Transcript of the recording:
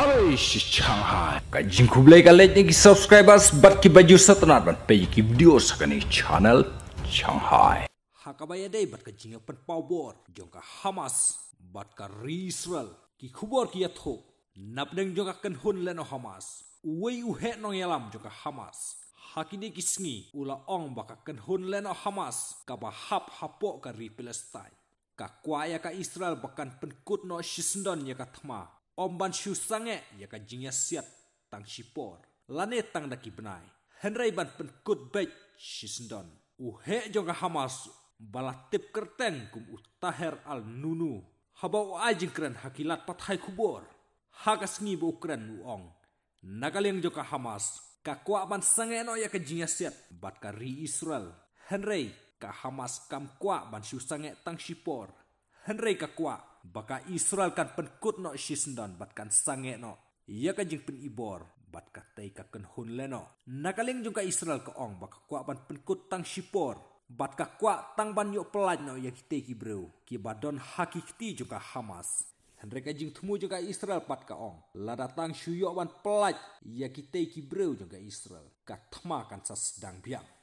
Arish Shanghai. Kajin kublai kalajnya baju satunar ban video sakani channel Shanghai. Hakabaya day bat ka jinga pan Hamas bat Israel ki kubor ki yatho napdeng jongka kan Hamas. Wei uhe no yalam jongka Hamas. Hakini ki ula ong baka kan hun Hamas ka hap hapo ka ri Palestine. Ka Israel bakan penkut no shisndon Omban shusange ya ka siat tang shipor. Lane tang daki benai. Henry ban pen kut bait shisendon. Uhe joka Hamas hamas balatip kerteng kum utaher al nunu. Habau ajing keren hakilat patai kubor. Hakas ngi bu keren uong. Nakaleng yang joka hamas. Kakwa ban sange no ya ka siat. Bat ka Israel. Henry ka hamas kam kwa ban tang shipor. Henry ka baka Israel kan penkut no shisndon bat kan sange no ia kan jing penibor bat ka tai ka ken hun leno nakaling jung ka Israel ka ong baka kwa ban penkut tang shipor bat ka tang ban yo pelaj no yang hite Hebrew ki badon hakikti juga Hamas Hendrik jeng temu juga Israel pat ka ong. La datang syuyok wan pelat. Ya kita ikibrew juga Israel. Katma temakan sa sedang biang.